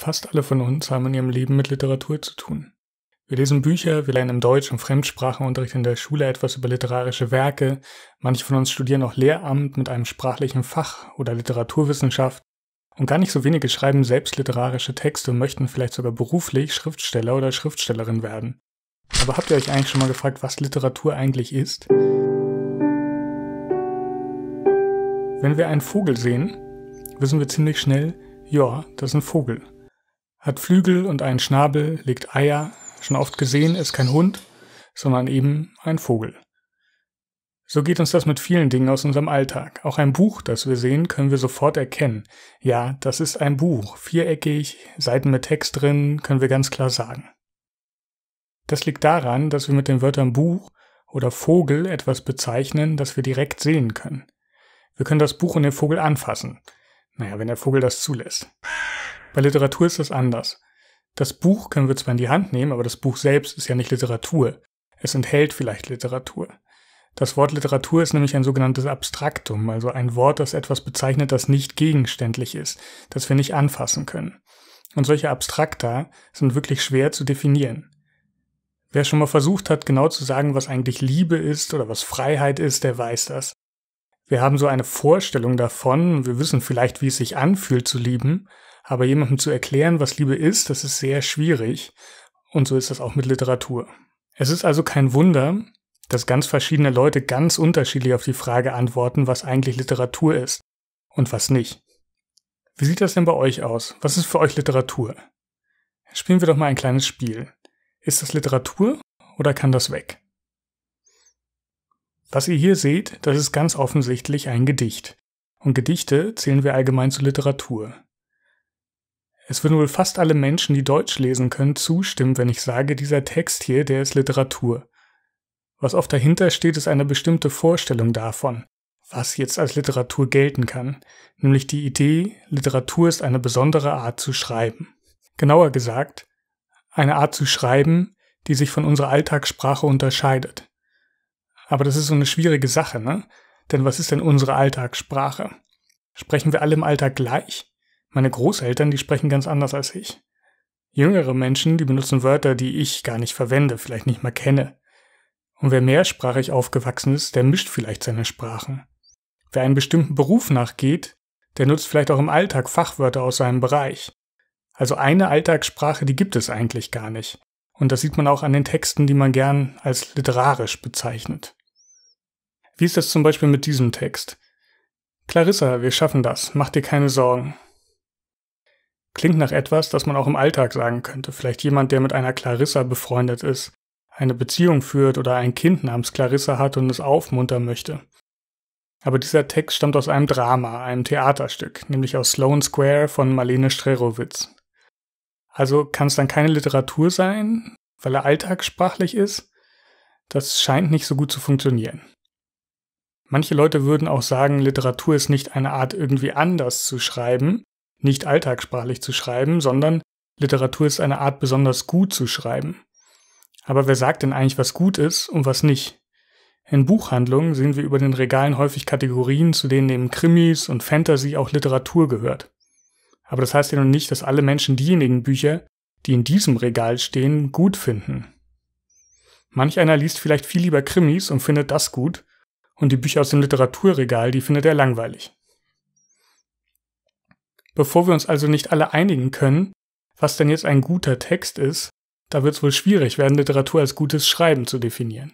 Fast alle von uns haben in ihrem Leben mit Literatur zu tun. Wir lesen Bücher, wir lernen im Deutsch- und Fremdsprachenunterricht in der Schule etwas über literarische Werke, manche von uns studieren auch Lehramt mit einem sprachlichen Fach oder Literaturwissenschaft und gar nicht so wenige schreiben selbst literarische Texte und möchten vielleicht sogar beruflich Schriftsteller oder Schriftstellerin werden. Aber habt ihr euch eigentlich schon mal gefragt, was Literatur eigentlich ist? Wenn wir einen Vogel sehen, wissen wir ziemlich schnell, ja, das ist ein Vogel. Hat Flügel und einen Schnabel, legt Eier, schon oft gesehen, ist kein Hund, sondern eben ein Vogel. So geht uns das mit vielen Dingen aus unserem Alltag. Auch ein Buch, das wir sehen, können wir sofort erkennen. Ja, das ist ein Buch. Viereckig, Seiten mit Text drin, können wir ganz klar sagen. Das liegt daran, dass wir mit den Wörtern Buch oder Vogel etwas bezeichnen, das wir direkt sehen können. Wir können das Buch und den Vogel anfassen. Naja, wenn der Vogel das zulässt. Bei Literatur ist das anders. Das Buch können wir zwar in die Hand nehmen, aber das Buch selbst ist ja nicht Literatur. Es enthält vielleicht Literatur. Das Wort Literatur ist nämlich ein sogenanntes Abstraktum, also ein Wort, das etwas bezeichnet, das nicht gegenständlich ist, das wir nicht anfassen können. Und solche Abstrakta sind wirklich schwer zu definieren. Wer schon mal versucht hat, genau zu sagen, was eigentlich Liebe ist oder was Freiheit ist, der weiß das. Wir haben so eine Vorstellung davon, wir wissen vielleicht, wie es sich anfühlt zu lieben, aber jemandem zu erklären, was Liebe ist, das ist sehr schwierig. Und so ist das auch mit Literatur. Es ist also kein Wunder, dass ganz verschiedene Leute ganz unterschiedlich auf die Frage antworten, was eigentlich Literatur ist und was nicht. Wie sieht das denn bei euch aus? Was ist für euch Literatur? Spielen wir doch mal ein kleines Spiel. Ist das Literatur oder kann das weg? Was ihr hier seht, das ist ganz offensichtlich ein Gedicht. Und Gedichte zählen wir allgemein zur Literatur. Es würden wohl fast alle Menschen, die Deutsch lesen können, zustimmen, wenn ich sage, dieser Text hier, der ist Literatur. Was oft dahinter steht, ist eine bestimmte Vorstellung davon, was jetzt als Literatur gelten kann, nämlich die Idee, Literatur ist eine besondere Art zu schreiben. Genauer gesagt, eine Art zu schreiben, die sich von unserer Alltagssprache unterscheidet. Aber das ist so eine schwierige Sache, ne? Denn was ist denn unsere Alltagssprache? Sprechen wir alle im Alltag gleich? Meine Großeltern, die sprechen ganz anders als ich. Jüngere Menschen, die benutzen Wörter, die ich gar nicht verwende, vielleicht nicht mal kenne. Und wer mehrsprachig aufgewachsen ist, der mischt vielleicht seine Sprachen. Wer einem bestimmten Beruf nachgeht, der nutzt vielleicht auch im Alltag Fachwörter aus seinem Bereich. Also eine Alltagssprache, die gibt es eigentlich gar nicht. Und das sieht man auch an den Texten, die man gern als literarisch bezeichnet. Wie ist das zum Beispiel mit diesem Text? Clarissa, wir schaffen das, mach dir keine Sorgen. Klingt nach etwas, das man auch im Alltag sagen könnte. Vielleicht jemand, der mit einer Clarissa befreundet ist, eine Beziehung führt oder ein Kind namens Clarissa hat und es aufmuntern möchte. Aber dieser Text stammt aus einem Drama, einem Theaterstück, nämlich aus Sloan Square von Marlene Strerowitz. Also kann es dann keine Literatur sein, weil er alltagssprachlich ist? Das scheint nicht so gut zu funktionieren. Manche Leute würden auch sagen, Literatur ist nicht eine Art, irgendwie anders zu schreiben, nicht alltagssprachlich zu schreiben, sondern Literatur ist eine Art, besonders gut zu schreiben. Aber wer sagt denn eigentlich, was gut ist und was nicht? In Buchhandlungen sehen wir über den Regalen häufig Kategorien, zu denen neben Krimis und Fantasy auch Literatur gehört. Aber das heißt ja noch nicht, dass alle Menschen diejenigen Bücher, die in diesem Regal stehen, gut finden. Manch einer liest vielleicht viel lieber Krimis und findet das gut, und die Bücher aus dem Literaturregal, die findet er langweilig. Bevor wir uns also nicht alle einigen können, was denn jetzt ein guter Text ist, da wird es wohl schwierig werden, Literatur als gutes Schreiben zu definieren.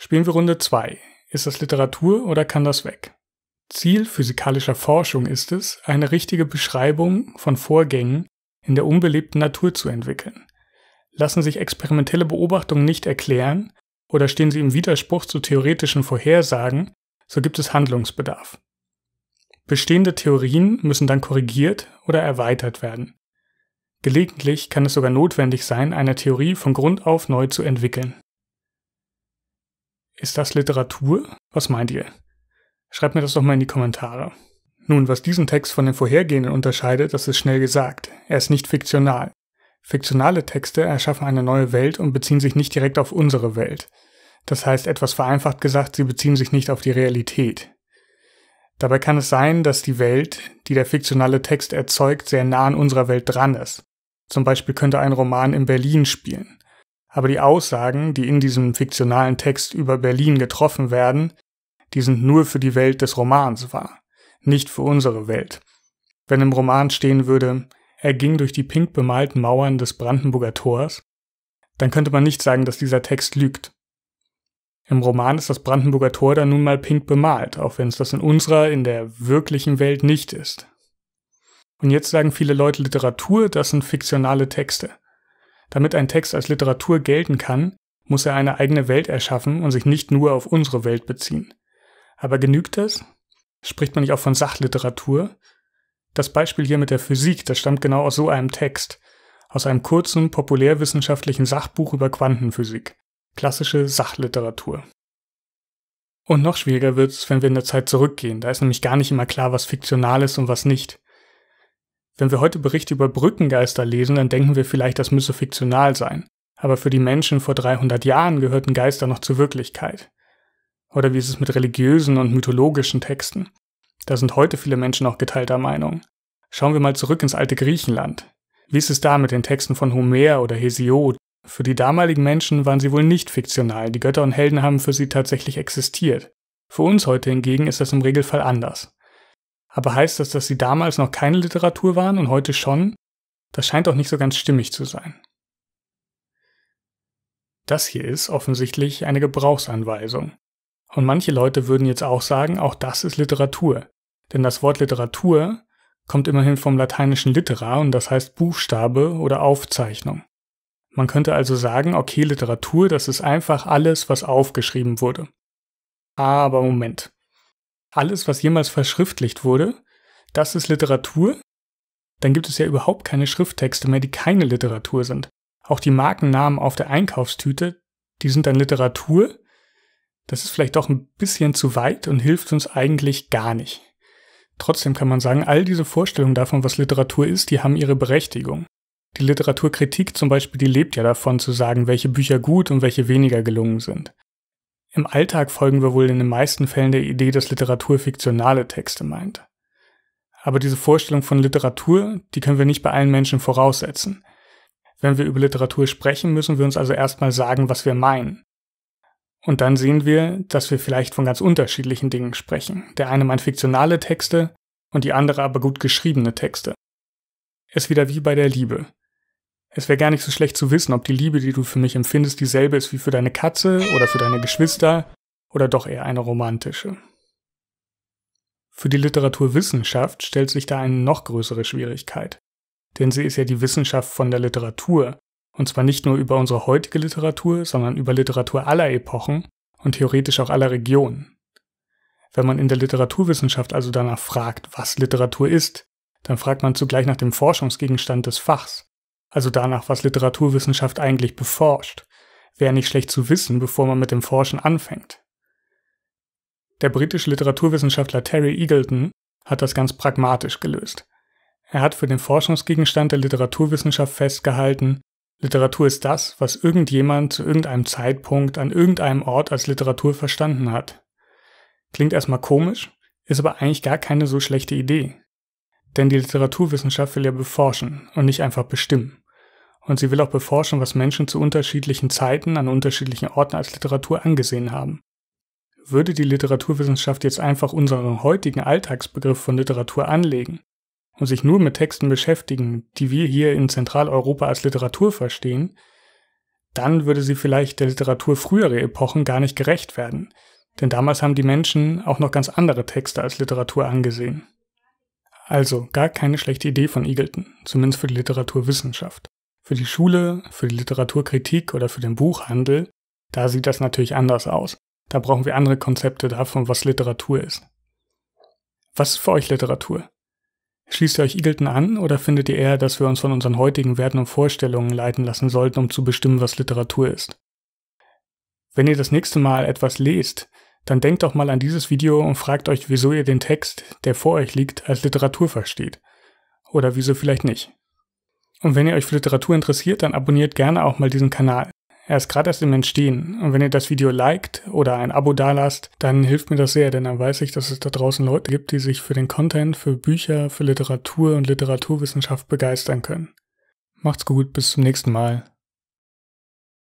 Spielen wir Runde 2. Ist das Literatur oder kann das weg? Ziel physikalischer Forschung ist es, eine richtige Beschreibung von Vorgängen in der unbelebten Natur zu entwickeln. Lassen sich experimentelle Beobachtungen nicht erklären oder stehen sie im Widerspruch zu theoretischen Vorhersagen, so gibt es Handlungsbedarf. Bestehende Theorien müssen dann korrigiert oder erweitert werden. Gelegentlich kann es sogar notwendig sein, eine Theorie von Grund auf neu zu entwickeln. Ist das Literatur? Was meint ihr? Schreibt mir das doch mal in die Kommentare. Nun, was diesen Text von den vorhergehenden unterscheidet, das ist schnell gesagt. Er ist nicht fiktional. Fiktionale Texte erschaffen eine neue Welt und beziehen sich nicht direkt auf unsere Welt. Das heißt, etwas vereinfacht gesagt, sie beziehen sich nicht auf die Realität. Dabei kann es sein, dass die Welt, die der fiktionale Text erzeugt, sehr nah an unserer Welt dran ist. Zum Beispiel könnte ein Roman in Berlin spielen. Aber die Aussagen, die in diesem fiktionalen Text über Berlin getroffen werden, die sind nur für die Welt des Romans wahr, nicht für unsere Welt. Wenn im Roman stehen würde, er ging durch die pink bemalten Mauern des Brandenburger Tors, dann könnte man nicht sagen, dass dieser Text lügt. Im Roman ist das Brandenburger Tor dann nun mal pink bemalt, auch wenn es das in unserer, in der wirklichen Welt nicht ist. Und jetzt sagen viele Leute Literatur, das sind fiktionale Texte. Damit ein Text als Literatur gelten kann, muss er eine eigene Welt erschaffen und sich nicht nur auf unsere Welt beziehen. Aber genügt das? Spricht man nicht auch von Sachliteratur? Das Beispiel hier mit der Physik, das stammt genau aus so einem Text, aus einem kurzen populärwissenschaftlichen Sachbuch über Quantenphysik klassische Sachliteratur. Und noch schwieriger wird es, wenn wir in der Zeit zurückgehen. Da ist nämlich gar nicht immer klar, was fiktional ist und was nicht. Wenn wir heute Berichte über Brückengeister lesen, dann denken wir vielleicht, das müsse fiktional sein. Aber für die Menschen vor 300 Jahren gehörten Geister noch zur Wirklichkeit. Oder wie ist es mit religiösen und mythologischen Texten? Da sind heute viele Menschen auch geteilter Meinung. Schauen wir mal zurück ins alte Griechenland. Wie ist es da mit den Texten von Homer oder Hesiod, für die damaligen Menschen waren sie wohl nicht fiktional, die Götter und Helden haben für sie tatsächlich existiert. Für uns heute hingegen ist das im Regelfall anders. Aber heißt das, dass sie damals noch keine Literatur waren und heute schon? Das scheint auch nicht so ganz stimmig zu sein. Das hier ist offensichtlich eine Gebrauchsanweisung. Und manche Leute würden jetzt auch sagen, auch das ist Literatur. Denn das Wort Literatur kommt immerhin vom lateinischen litera und das heißt Buchstabe oder Aufzeichnung. Man könnte also sagen, okay, Literatur, das ist einfach alles, was aufgeschrieben wurde. Aber Moment. Alles, was jemals verschriftlicht wurde, das ist Literatur? Dann gibt es ja überhaupt keine Schrifttexte mehr, die keine Literatur sind. Auch die Markennamen auf der Einkaufstüte, die sind dann Literatur? Das ist vielleicht doch ein bisschen zu weit und hilft uns eigentlich gar nicht. Trotzdem kann man sagen, all diese Vorstellungen davon, was Literatur ist, die haben ihre Berechtigung. Die Literaturkritik zum Beispiel, die lebt ja davon zu sagen, welche Bücher gut und welche weniger gelungen sind. Im Alltag folgen wir wohl in den meisten Fällen der Idee, dass Literatur fiktionale Texte meint. Aber diese Vorstellung von Literatur, die können wir nicht bei allen Menschen voraussetzen. Wenn wir über Literatur sprechen, müssen wir uns also erstmal sagen, was wir meinen. Und dann sehen wir, dass wir vielleicht von ganz unterschiedlichen Dingen sprechen. Der eine meint fiktionale Texte und die andere aber gut geschriebene Texte. Es ist wieder wie bei der Liebe. Es wäre gar nicht so schlecht zu wissen, ob die Liebe, die du für mich empfindest, dieselbe ist wie für deine Katze oder für deine Geschwister oder doch eher eine romantische. Für die Literaturwissenschaft stellt sich da eine noch größere Schwierigkeit, denn sie ist ja die Wissenschaft von der Literatur, und zwar nicht nur über unsere heutige Literatur, sondern über Literatur aller Epochen und theoretisch auch aller Regionen. Wenn man in der Literaturwissenschaft also danach fragt, was Literatur ist, dann fragt man zugleich nach dem Forschungsgegenstand des Fachs, also danach, was Literaturwissenschaft eigentlich beforscht. Wäre nicht schlecht zu wissen, bevor man mit dem Forschen anfängt. Der britische Literaturwissenschaftler Terry Eagleton hat das ganz pragmatisch gelöst. Er hat für den Forschungsgegenstand der Literaturwissenschaft festgehalten, Literatur ist das, was irgendjemand zu irgendeinem Zeitpunkt an irgendeinem Ort als Literatur verstanden hat. Klingt erstmal komisch, ist aber eigentlich gar keine so schlechte Idee. Denn die Literaturwissenschaft will ja beforschen und nicht einfach bestimmen und sie will auch beforschen, was Menschen zu unterschiedlichen Zeiten an unterschiedlichen Orten als Literatur angesehen haben. Würde die Literaturwissenschaft jetzt einfach unseren heutigen Alltagsbegriff von Literatur anlegen und sich nur mit Texten beschäftigen, die wir hier in Zentraleuropa als Literatur verstehen, dann würde sie vielleicht der Literatur früherer Epochen gar nicht gerecht werden, denn damals haben die Menschen auch noch ganz andere Texte als Literatur angesehen. Also gar keine schlechte Idee von Eagleton, zumindest für die Literaturwissenschaft für die Schule, für die Literaturkritik oder für den Buchhandel, da sieht das natürlich anders aus. Da brauchen wir andere Konzepte davon, was Literatur ist. Was ist für euch Literatur? Schließt ihr euch Eagleton an oder findet ihr eher, dass wir uns von unseren heutigen Werten und Vorstellungen leiten lassen sollten, um zu bestimmen, was Literatur ist? Wenn ihr das nächste Mal etwas lest, dann denkt doch mal an dieses Video und fragt euch, wieso ihr den Text, der vor euch liegt, als Literatur versteht. Oder wieso vielleicht nicht. Und wenn ihr euch für Literatur interessiert, dann abonniert gerne auch mal diesen Kanal. Er ist gerade erst im Entstehen. Und wenn ihr das Video liked oder ein Abo dalasst, dann hilft mir das sehr, denn dann weiß ich, dass es da draußen Leute gibt, die sich für den Content, für Bücher, für Literatur und Literaturwissenschaft begeistern können. Macht's gut, bis zum nächsten Mal.